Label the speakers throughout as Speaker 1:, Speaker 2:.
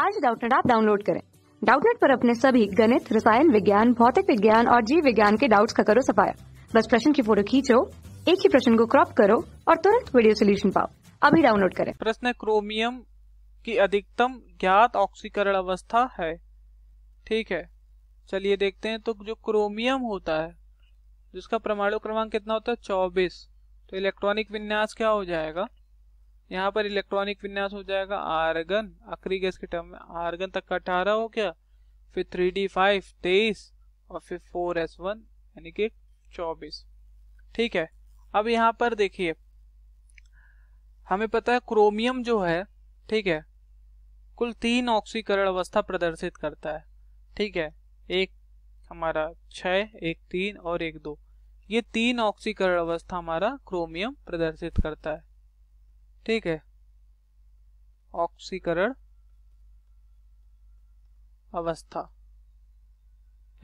Speaker 1: आज डाउटनेट आप डाउनलोड करें डाउटनेट पर अपने सभी गणित रसायन विज्ञान भौतिक विज्ञान और जीव विज्ञान के डाउट्स का करो सफाया बस प्रश्न की फोटो खींचो एक ही प्रश्न को क्रॉप करो और तुरंत वीडियो सोल्यूशन पाओ अभी डाउनलोड करें
Speaker 2: प्रश्न क्रोमियम की अधिकतम ज्ञात ऑक्सीकरण अवस्था है ठीक है चलिए देखते हैं तो जो क्रोमियम होता है जिसका परमाणु क्रमांक कितना होता है चौबीस तो इलेक्ट्रॉनिक विन्यास क्या हो जाएगा यहाँ पर इलेक्ट्रॉनिक विन्यास हो जाएगा आर्गन आखिरी गैस के टर्म में आर्गन तक का अठारह हो गया फिर थ्री डी फाइव तेईस और फिर फोर एस वन यानी कि चौबीस ठीक है अब यहाँ पर देखिए हमें पता है क्रोमियम जो है ठीक है कुल तीन ऑक्सीकरण अवस्था प्रदर्शित करता है ठीक है एक हमारा छ एक तीन और एक दो ये तीन ऑक्सीकरण अवस्था हमारा क्रोमियम प्रदर्शित करता है ठीक है ऑक्सीकरण अवस्था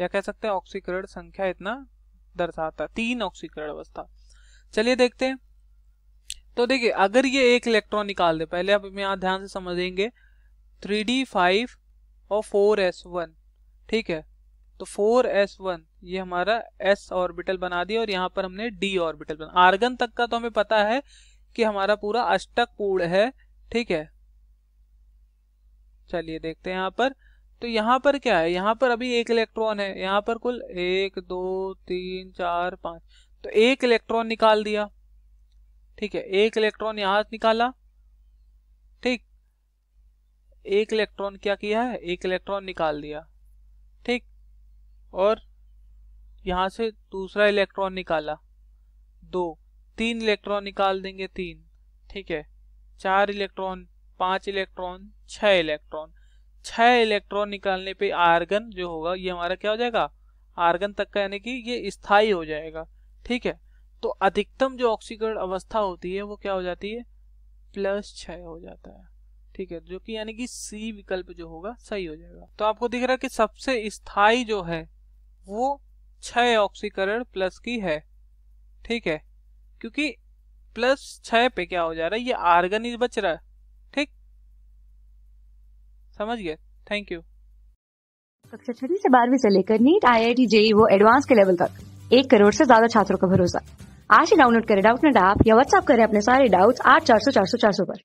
Speaker 2: या कह सकते हैं ऑक्सीकरण संख्या इतना दर्शाता तीन ऑक्सीकरण अवस्था चलिए देखते हैं तो देखिए अगर ये एक इलेक्ट्रॉन निकाल दे पहले आप यहां ध्यान से समझेंगे थ्री डी फाइव और फोर एस वन ठीक है तो फोर एस वन ये हमारा एस ऑर्बिटल बना दिया और यहां पर हमने डी ऑर्बिटल बना आर्गन तक का तो हमें पता है कि हमारा पूरा अष्टक पूर्ण है ठीक है चलिए देखते हैं यहाँ पर तो यहाँ पर क्या है यहाँ पर अभी एक इलेक्ट्रॉन है यहाँ पर कुल एक दो तीन चार पाँच तो एक इलेक्ट्रॉन निकाल दिया ठीक है एक इलेक्ट्रॉन यहाँ निकाला ठीक एक इलेक्ट्रॉन क्या किया है एक इलेक्ट्रॉन निकाल दिया ठीक और यहाँ से दूसरा इलेक्ट्रॉन निकाला दो तीन इलेक्ट्रॉन निकाल देंगे तीन ठीक है चार इलेक्ट्रॉन पांच इलेक्ट्रॉन छह इलेक्ट्रॉन छह इलेक्ट्रॉन निकालने पे आर्गन जो होगा ये हमारा क्या हो जाएगा आर्गन तक का यानी कि ये स्थायी हो जाएगा ठीक है तो अधिकतम जो ऑक्सीकरण अवस्था होती है वो क्या हो जाती है प्लस छह हो जाता है ठीक है जो कि यानी कि सी विकल्प जो होगा सही हो जाएगा तो आपको दिख रहा है कि सबसे स्थायी जो है वो छह ऑक्सीकरण प्लस की है ठीक है क्योंकि प्लस छह पे क्या हो जा रहा है ये आर्गन ही बच रहा है ठीक समझ गए थैंक यू
Speaker 1: कक्षा छठी से बारहवीं से लेकर NEET IIT JEE वो एडवांस के लेवल तक एक करोड़ से ज्यादा छात्रों का भरोसा आज ही डाउनलोड करें डाउट नेट ऐप या व्हाट्सएप करें अपने सारे डाउट्स आठ चार सौ चार सौ चार सौ पर